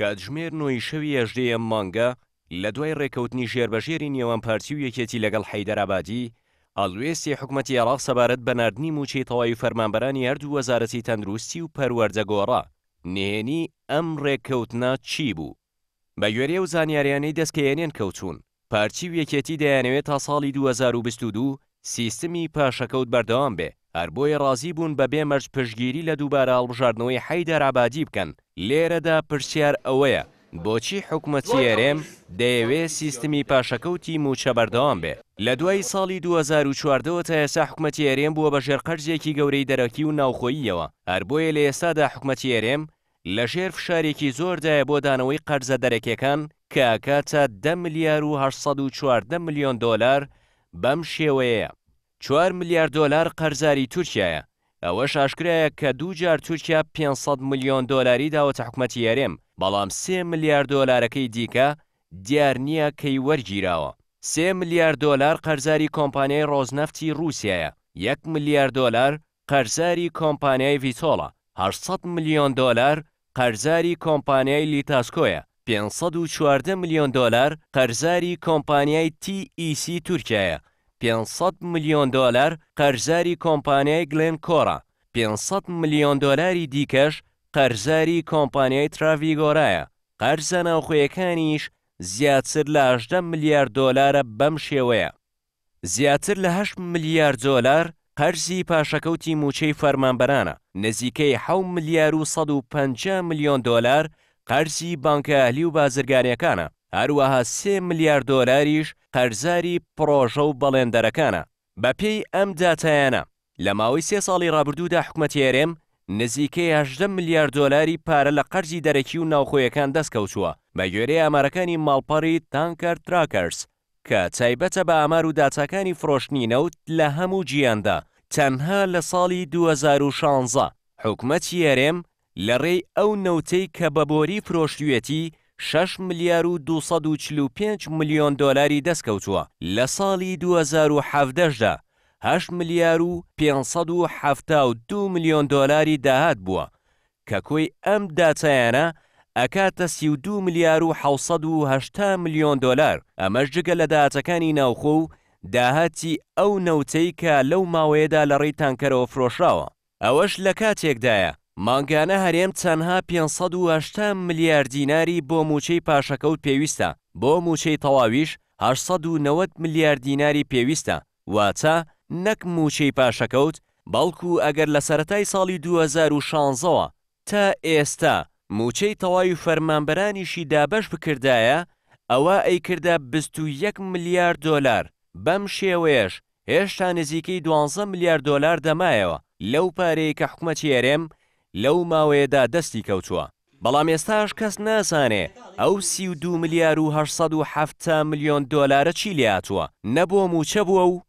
کاتژمێر نوۆی شەوی ئەژدەیە مانگە لە دوای ڕێکەوتنی ژێربەژێری نێوان پارتی و یەکێتی لەگەڵ حەیدەرابادی ئالوێستی حکوومەتتی عراق سەبارەت بە نردنی موچی تەواوی فەرمانبەرانی هەردوو وەزارەتی تەندروستی و پەروەردەگۆڕا نێنی ئەم ڕێککەوتنا چی بوو بە گوێرێ و زانیاریانەی دەستکەێنێن کەوتون پارچی و یەکێتی دەیانەوێت تا ساڵی 2022 سیستمی پاشەکەوت بەردەوام بێ هەر بۆیە ڕازی بوون بە بێمەرج پشگیری لە دووبارە هەڵبژاردنەوەی حەیدەرابادی بکەن لێرەدا پرسیار ئەوەیە بۆچی حکوومەتیێرێم دەیەوێ سیستمی پاشەکەوتی موچە بەردەوام بێ لە دوای ساڵی 2014ەوە تا ئێستا حکوومەتی ئێرێم بووە بە ژێرقەرزێکی گەورەی دەرەکی و ناوخۆییەوە هەر بۆیە لە ئێستادا حکوومەتی ئێرێم لە ژێر فشارێکی زۆردایە بۆ دانەوەی قەرزە دەرەکیەکان کە ئەکاتە 10 ملیار و 1940 میلیۆن دلار بەم شێوەیە 4 میلیارد دلار قەرزاری تورکایە ئەوە شاشکرایە کە دووجار تورکیا 500 میلیۆن دلاری داوەتە حکوومەتی یارێم بەڵام 3 میلیارد دلارەکەی دیکە دیار نییە کەی وەرگیراوە 3 میلیارد دلار قەرزاری کۆمپانیای ڕۆزنەفتی رووسایە 1 میلیارد دلار قەرزاری کۆمپانیای ڤیتۆڵە 800 میلیۆن دلار قەرزاری کۆمپانیای لیتاسکۆیە 514 میلیۆن دلار قەرزاری کۆمپانیای TEC تورکایە 500 میلیۆن دلار قەرزاری کۆمپانیای گلێن کۆرە 500 میلیۆن دلاری دیکەش قەرزاری کۆمپانیای تراڤیگۆرایە قەرزە ناوخۆیەکانیش زیاتر لە 18 ملیارد دلارە بەم شێوەیە زیاتر لە 8 ملیارد دلار قەرزی پاشەکەوتی موچەی فەرمانبەرانە نزیکەی 6 ملیار و 150 میلیۆن دلار قەرزی بانکەهلی و بازرگانیەکانە هەروەها 3 ملیار دلاریش قەرزاری پرۆژە و بەڵێندەرەکانە بە پێی ئەم داتایانە لە ماوەی سێ ساڵی ڕابردوودا حکوومەتی هێرێم نزیکەی 18 میلیارد دلاری پارە لە قەرزی دەرەکی و ناوخۆیەکان دەستکەوتووە بە گوێرەی ئامارەکانی ماڵپەڕی تانکەر تراکەرس کە تایبەتە بە ئامار و داچەکانی فرۆشتنی نەوت لە هەموو گیاندا تەنها لە ساڵی 2016 حکومەتی هێرێم لە ڕێی ئەو نەوتەی کە بە بۆری فرۆشتوێتی 6 ملیار و 245 میلیۆن دۆلاری دەستکەوتووە لە ساڵی 2017دا 8 ملیار و 572 میلیۆن دۆلاری داهات بووە کە کۆی ئەم داچیانە ئەکاتە 32 ملیار و 1970 میلیۆن دۆلار ئەمەش جگە لە داهاتەکانی ناوخۆ و داهاتی ئەو نەوتەی کە لەو ماوەیەدا لە ڕێی تانکەرەوە فرۆشراوە ئەوەش لە کاتێکدایە مانگانە هەرێم چەندها 580 ملیار دیناری بۆ موچەی پاشەکەوت پێویستە بۆ موچەی تەواویش 890 ملیار دیناری پێویستە واچە نەک موچەی پاشەکەوت بەڵکو ئەگەر لە سەتای ساڵی 2016ەوە تا ئێستا موچەی تەواوی فەرمانبەرانیشی دابەش بکردایە ئەوە ئەیکردا 21 ملیار دۆلار بەم شێوەیەش هێشتا نزیکەی 12 ملیار دۆلار دەمایەوە لەو پارەیە کە حکوومەتی هەرێم لەو ماوەیەدا دەستی کەوتووە بەڵام ئێستاش کەس ناسانێ ئەو سی و دو ملیار و ه میلیۆن دۆلارە چی لیاتووە نەبووە موچە بووە و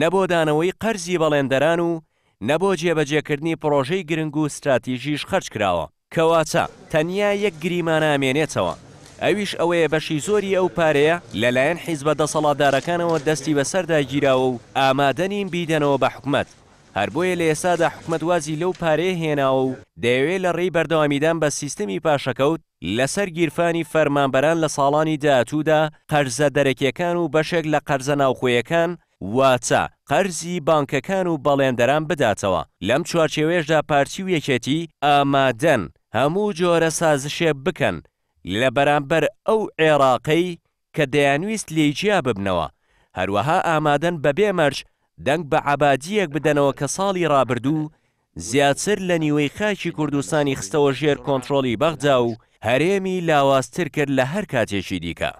نەبۆ دانەوەی قەرزی بەڵێندەران و نەبۆ جێبەجێکردنی پرۆژەی گرنگ و استراتیژیش خەرچ کراوە کەواتە تەنیا یەک گریمانامێنێتەوە ئەویش ئەوەیە بەشی زۆری ئەو پارەیە لەلایەن حیزبە دەسەڵاتدارەکانەوە دەستی بەسەردا گیراوە و ئامادەنیم بیدەنەوە بە حکومت هەر بۆیە لە ئێستادا حکومەتوازی لەو پارێ هێناوە و دەیەوێت لە ڕێی بەردەوامیدان بە سیستمی پاشەکەوت لەسەر گیرفانی فەرمانبەران لە ساڵانی داهاتوودا قەرزە دەرەکیەکان و بەشێک لە قەرزە ناوخۆیەکان واچە قەرزی بانکەکان و بەڵێندەران بداتەوە لەم چوارچێوێشدا پارچی و یەکێتی ئامادەن هەموو جۆرە سازشێ بکەن لە بەرامبەر ئەو عێراقەی کە دەیانویست لێجیا ببنەوە هەروەها ئامادەن بەبێ مەرج دەنگ بە عبادیەک بدەنەوە کە ساڵی ڕابردوو زیاتر لە نیوەی خاکی کوردستانی خستەوە ژێر کۆنتترۆلی بەغدا و هەرێمی لاواازتر کرد لە هەر کاتێکی دیکە.